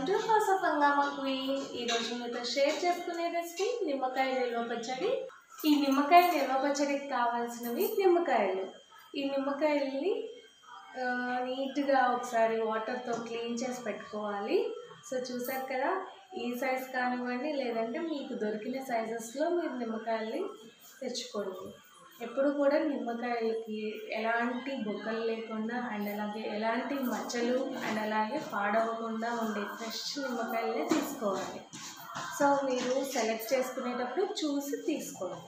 Welcome to house of queen ఈరోజు మీతో share చేసుకునే రెసిపీ నిమ్మకాయ నిల్వ పచ్చడి ఈ నిమ్మకాయ నిల్వ పచ్చడికి కావాల్సినవి నిమ్మకాయలు ఈ నిమ్మకాయల్ని నీట్గా ఒకసారి వాటర్తో క్లీన్ చేసి పెట్టుకోవాలి సో చూసారు కదా ఈ సైజ్ కానివ్వండి లేదంటే మీకు దొరికిన సైజెస్లో మీరు నిమ్మకాయల్ని తెచ్చుకోండి ఎప్పుడు కూడా నిమ్మకాయలకి ఎలాంటి బొక్కలు లేకుండా అండ్ అలాగే ఎలాంటి మచ్చలు అండ్ అలాగే పాడవకుండా ఉండే ఫ్రెష్ నిమ్మకాయలే తీసుకోవాలి సో మీరు సెలెక్ట్ చేసుకునేటప్పుడు చూసి తీసుకోండి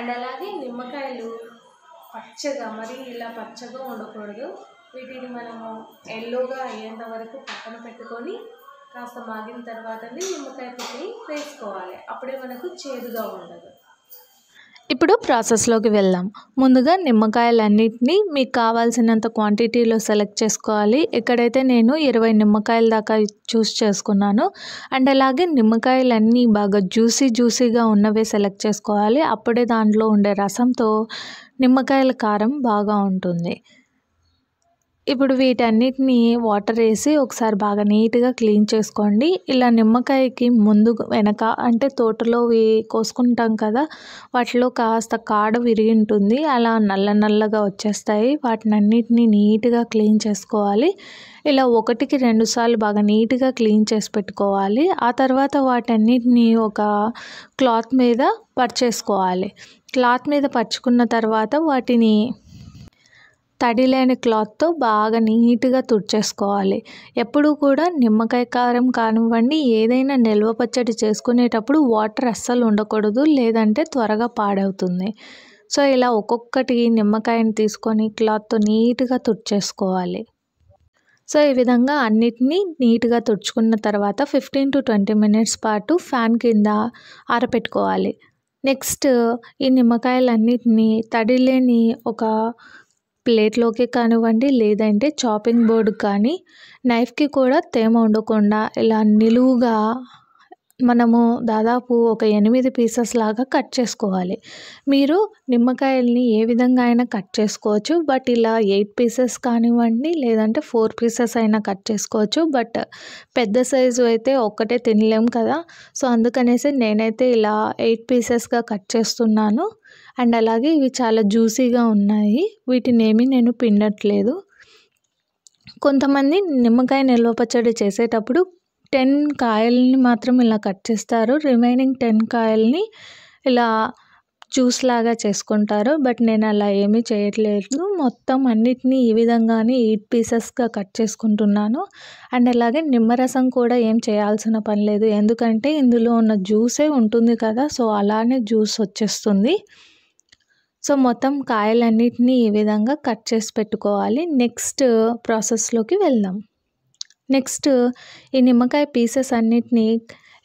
అండ్ అలాగే నిమ్మకాయలు పచ్చగా మరి ఇలా పచ్చగా ఉండకూడదు వీటిని మనము ఎల్లోగా అయ్యేంత వరకు పక్కన పెట్టుకొని కాస్త మాగిన తర్వాతనే నిమ్మకాయ పెట్టి వేసుకోవాలి అప్పుడే మనకు చేదుగా ఉండదు ఇప్పుడు ప్రాసెస్లోకి వెళ్దాం ముందుగా నిమ్మకాయలన్నింటినీ మీకు కావాల్సినంత క్వాంటిటీలో సెలెక్ట్ చేసుకోవాలి ఎక్కడైతే నేను ఇరవై నిమ్మకాయల దాకా చూస్ చేసుకున్నాను అండ్ అలాగే నిమ్మకాయలన్నీ బాగా జ్యూసీ జ్యూసీగా ఉన్నవే సెలెక్ట్ చేసుకోవాలి అప్పుడే దాంట్లో ఉండే రసంతో నిమ్మకాయల కారం బాగా ఉంటుంది ఇప్పుడు వీటన్నిటిని వాటర్ వేసి ఒకసారి బాగా నీట్గా క్లీన్ చేసుకోండి ఇలా నిమ్మకాయకి ముందు వెనక అంటే తోటలో కోసుకుంటాం కదా వాటిలో కాస్త కాడ విరిగి ఉంటుంది అలా నల్ల నల్లగా వచ్చేస్తాయి వాటిని అన్నిటినీ నీట్గా క్లీన్ చేసుకోవాలి ఇలా ఒకటికి రెండుసార్లు బాగా నీట్గా క్లీన్ చేసి పెట్టుకోవాలి ఆ తర్వాత వాటన్నిటిని ఒక క్లాత్ మీద పర్చేసుకోవాలి క్లాత్ మీద పరుచుకున్న తర్వాత వాటిని తడి లేని క్లాత్తో బాగా నీట్గా తుడిచేసుకోవాలి ఎప్పుడు కూడా నిమ్మకాయ కారం కానివ్వండి ఏదైనా నిల్వ పచ్చడి చేసుకునేటప్పుడు వాటర్ అస్సలు ఉండకూడదు లేదంటే త్వరగా పాడవుతుంది సో ఇలా ఒక్కొక్కటి నిమ్మకాయని తీసుకొని క్లాత్తో నీట్గా తుడిచేసుకోవాలి సో ఈ విధంగా అన్నిటినీ నీట్గా తుడుచుకున్న తర్వాత ఫిఫ్టీన్ టు ట్వంటీ మినిట్స్ పాటు ఫ్యాన్ కింద ఆరపెట్టుకోవాలి నెక్స్ట్ ఈ నిమ్మకాయలన్నిటినీ తడిలేని ఒక ప్లేట్లోకి కానివ్వండి లేదంటే చాపింగ్ బోర్డు కానీ నైఫ్కి కూడా తేమ ఉండకుండా ఇలా నిలువుగా మనము దాదాపు ఒక ఎనిమిది పీసెస్ లాగా కట్ చేసుకోవాలి మీరు నిమ్మకాయల్ని ఏ విధంగా అయినా కట్ చేసుకోవచ్చు బట్ ఇలా ఎయిట్ పీసెస్ కానివ్వండి లేదంటే ఫోర్ పీసెస్ అయినా కట్ చేసుకోవచ్చు బట్ పెద్ద సైజు అయితే ఒక్కటే తినలేం కదా సో అందుకనేసి నేనైతే ఇలా ఎయిట్ పీసెస్గా కట్ చేస్తున్నాను అండ్ అలాగే ఇవి చాలా జ్యూసీగా ఉన్నాయి వీటినేమి నేను పిండట్లేదు కొంతమంది నిమ్మకాయ నిల్వ పచ్చడి చేసేటప్పుడు టెన్ కాయల్ని మాత్రం ఇలా కట్ చేస్తారు రిమైనింగ్ టెన్ కాయల్ని ఇలా జ్యూస్ లాగా చేసుకుంటారు బట్ నేను అలా ఏమీ చేయట్లేదు మొత్తం అన్నిటినీ ఈ విధంగానే ఎయిట్ పీసెస్గా కట్ చేసుకుంటున్నాను అండ్ అలాగే నిమ్మరసం కూడా ఏం చేయాల్సిన పని లేదు ఎందుకంటే ఇందులో ఉన్న జ్యూసే ఉంటుంది కదా సో అలానే జ్యూస్ వచ్చేస్తుంది సో మొత్తం కాయలన్నిటినీ ఈ విధంగా కట్ చేసి పెట్టుకోవాలి నెక్స్ట్ ప్రాసెస్లోకి వెళ్దాం నెక్స్ట్ ఈ నిమ్మకాయ పీసెస్ అన్నిటినీ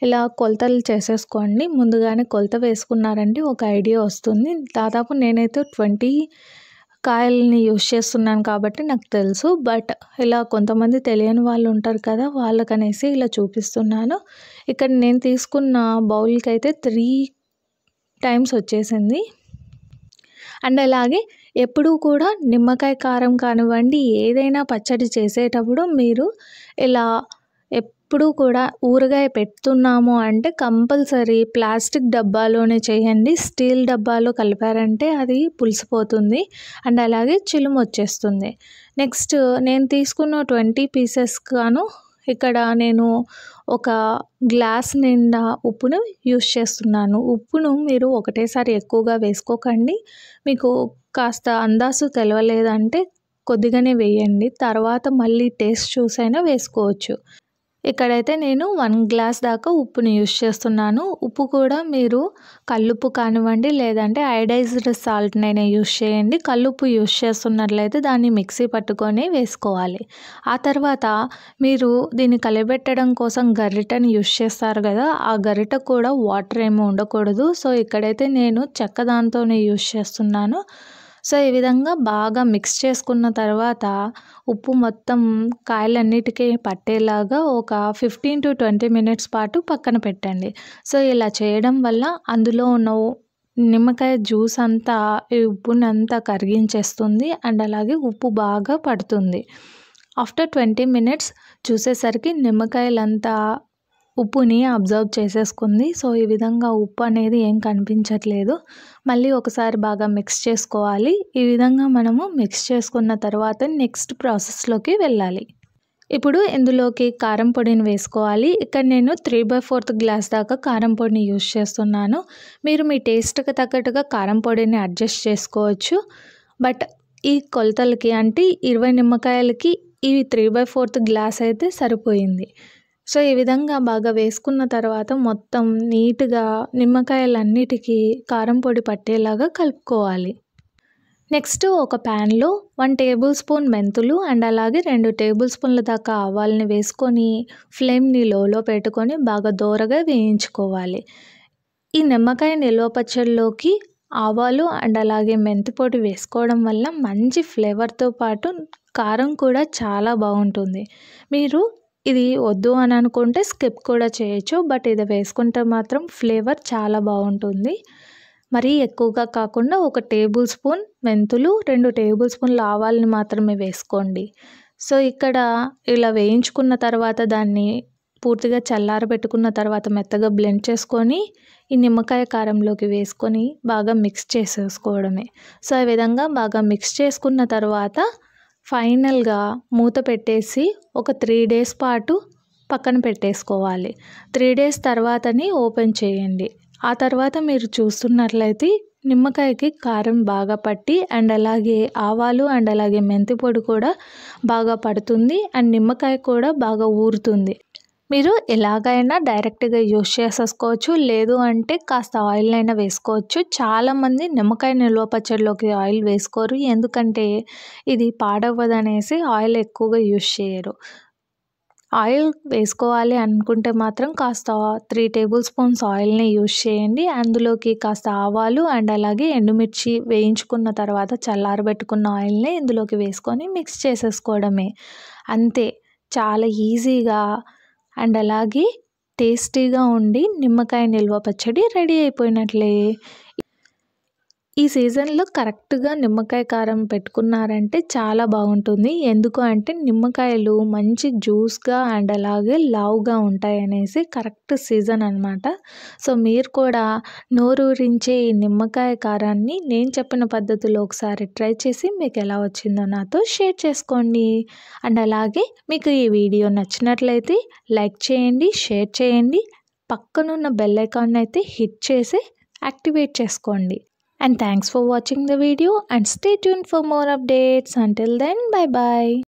ఇలా కొలతలు చేసేసుకోండి ముందుగానే కొలత వేసుకున్నారంటే ఒక ఐడియా వస్తుంది దాదాపు నేనైతే ట్వంటీ కాయల్ని యూస్ చేస్తున్నాను కాబట్టి నాకు తెలుసు బట్ ఇలా కొంతమంది తెలియని వాళ్ళు ఉంటారు కదా వాళ్ళకనేసి ఇలా చూపిస్తున్నాను ఇక్కడ నేను తీసుకున్న బౌల్కి అయితే త్రీ టైమ్స్ వచ్చేసింది అండ్ అలాగే ఎప్పుడూ కూడా నిమ్మకాయ కారం కానివ్వండి ఏదైనా పచ్చడి చేసేటప్పుడు మీరు ఇలా ఎప్పుడు కూడా ఊరగాయ పెడుతున్నాము అంటే కంపల్సరీ ప్లాస్టిక్ డబ్బాలోనే చేయండి స్టీల్ డబ్బాలో కలిపారంటే అది పులిసిపోతుంది అండ్ అలాగే చిలుము వచ్చేస్తుంది నెక్స్ట్ నేను తీసుకున్న ట్వంటీ పీసెస్ గాను ఇక్కడ నేను ఒక గ్లాస్ నిండా ఉప్పును యూస్ చేస్తున్నాను ఉప్పును మీరు ఒకటేసారి ఎక్కువగా వేసుకోకండి మీకు కాస్త అందాసు తెలవలేదంటే కొద్దిగానే వేయండి తర్వాత మళ్ళీ టేస్ట్ చూసైనా వేసుకోవచ్చు ఇక్కడైతే నేను వన్ గ్లాస్ దాకా ఉప్పుని యూజ్ చేస్తున్నాను ఉప్పు కూడా మీరు కల్లుప్పు కానివ్వండి లేదంటే ఐడైజ్డ్ సాల్ట్ నైనా యూజ్ చేయండి కల్లుప్పు యూజ్ చేస్తున్నట్లయితే దాన్ని మిక్సీ పట్టుకొని వేసుకోవాలి ఆ తర్వాత మీరు దీన్ని కలిపెట్టడం కోసం గరిటని యూజ్ చేస్తారు కదా ఆ గరిట కూడా వాటర్ ఏమి ఉండకూడదు సో ఇక్కడైతే నేను చెక్క దాంతోనే యూజ్ చేస్తున్నాను సో ఈ విధంగా బాగా మిక్స్ చేసుకున్న తర్వాత ఉప్పు మొత్తం కాయలన్నిటికీ పట్టేలాగా ఒక ఫిఫ్టీన్ టు ట్వంటీ మినిట్స్ పాటు పక్కన పెట్టండి సో ఇలా చేయడం వల్ల అందులో ఉన్న నిమ్మకాయ జ్యూస్ అంతా ఈ అంతా కరిగించేస్తుంది అండ్ అలాగే ఉప్పు బాగా పడుతుంది ఆఫ్టర్ ట్వంటీ మినిట్స్ చూసేసరికి నిమ్మకాయలంతా ఉప్పుని అబ్జర్వ్ చేసేసుకుంది సో ఈ విధంగా ఉప్పు అనేది ఏం కనిపించట్లేదు మళ్ళీ ఒకసారి బాగా మిక్స్ చేసుకోవాలి ఈ విధంగా మనము మిక్స్ చేసుకున్న తర్వాత నెక్స్ట్ ప్రాసెస్లోకి వెళ్ళాలి ఇప్పుడు ఇందులోకి కారం పొడిని వేసుకోవాలి ఇక్కడ నేను త్రీ బై ఫోర్త్ గ్లాస్ దాకా కారం పొడిని యూజ్ చేస్తున్నాను మీరు మీ టేస్ట్కి తగ్గట్టుగా కారం పొడిని అడ్జస్ట్ చేసుకోవచ్చు బట్ ఈ కొలతలకి అంటే ఇరవై నిమ్మకాయలకి ఈ త్రీ బై ఫోర్త్ గ్లాస్ అయితే సరిపోయింది సో ఈ విధంగా బాగా వేసుకున్న తర్వాత మొత్తం నీట్గా నిమ్మకాయలన్నిటికీ కారం పొడి పట్టేలాగా కలుపుకోవాలి నెక్స్ట్ ఒక ప్యాన్లో వన్ టేబుల్ స్పూన్ మెంతులు అండ్ అలాగే రెండు టేబుల్ స్పూన్ల దాకా ఆవాలని వేసుకొని ఫ్లేమ్ని లోలో పెట్టుకొని బాగా దోరగా వేయించుకోవాలి ఈ నిమ్మకాయ నిల్వ పచ్చడిలోకి ఆవాలు అండ్ అలాగే మెంతిపొడి వేసుకోవడం వల్ల మంచి ఫ్లేవర్తో పాటు కారం కూడా చాలా బాగుంటుంది మీరు ఇది వద్దు అని అనుకుంటే స్కిప్ కూడా చేయొచ్చు బట్ ఇది వేసుకుంటే మాత్రం ఫ్లేవర్ చాలా బాగుంటుంది మరీ ఎక్కువగా కాకుండా ఒక టేబుల్ స్పూన్ మెంతులు రెండు టేబుల్ స్పూన్లు ఆవాలని మాత్రమే వేసుకోండి సో ఇక్కడ ఇలా వేయించుకున్న తర్వాత దాన్ని పూర్తిగా చల్లారబెట్టుకున్న తర్వాత మెత్తగా బ్లెండ్ చేసుకొని ఈ నిమ్మకాయ కారంలోకి వేసుకొని బాగా మిక్స్ చేసేసుకోవడమే సో ఆ విధంగా బాగా మిక్స్ చేసుకున్న తర్వాత ఫైనల్గా మూత పెట్టేసి ఒక త్రీ డేస్ పాటు పక్కన పెట్టేసుకోవాలి త్రీ డేస్ తర్వాతని ఓపెన్ చేయండి ఆ తర్వాత మీరు చూస్తున్నట్లయితే నిమ్మకాయకి కారం బాగా పట్టి అండ్ అలాగే ఆవాలు అండ్ అలాగే మెంతి పొడి కూడా బాగా పడుతుంది అండ్ నిమ్మకాయ కూడా బాగా ఊరుతుంది మీరు ఎలాగైనా డైరెక్ట్గా యూస్ చేసేసుకోవచ్చు లేదు అంటే కాస్త ఆయిల్ అయినా వేసుకోవచ్చు చాలామంది నిమ్మకాయ నిల్వ పచ్చడిలోకి ఆయిల్ వేసుకోరు ఎందుకంటే ఇది పాడవ్వదనేసి ఆయిల్ ఎక్కువగా యూస్ చేయరు ఆయిల్ వేసుకోవాలి అనుకుంటే మాత్రం కాస్త త్రీ టేబుల్ స్పూన్స్ ఆయిల్ని యూజ్ చేయండి అందులోకి కాస్త ఆవాలు అండ్ అలాగే ఎండుమిర్చి వేయించుకున్న తర్వాత చల్లారబెట్టుకున్న ఆయిల్ని ఇందులోకి వేసుకొని మిక్స్ చేసేసుకోవడమే అంతే చాలా ఈజీగా అండ్ అలాగే టేస్టీగా ఉండి నిమ్మకాయ నిల్వ పచ్చడి రెడీ అయిపోయినట్లే ఈ సీజన్లో కరెక్ట్గా నిమ్మకాయ కారం పెట్టుకున్నారంటే చాలా బాగుంటుంది ఎందుకు అంటే నిమ్మకాయలు మంచి జ్యూస్గా అండ్ అలాగే లావుగా ఉంటాయి అనేసి కరెక్ట్ సీజన్ అనమాట సో మీరు కూడా నోరూరించే ఈ నిమ్మకాయ కారాన్ని నేను చెప్పిన పద్ధతిలో ఒకసారి ట్రై చేసి మీకు ఎలా వచ్చిందో నాతో షేర్ చేసుకోండి అండ్ అలాగే మీకు ఈ వీడియో నచ్చినట్లయితే లైక్ చేయండి షేర్ చేయండి పక్కనున్న బెల్ అయితే హిట్ చేసి యాక్టివేట్ చేసుకోండి And thanks for watching the video and stay tuned for more updates. Until then, bye-bye.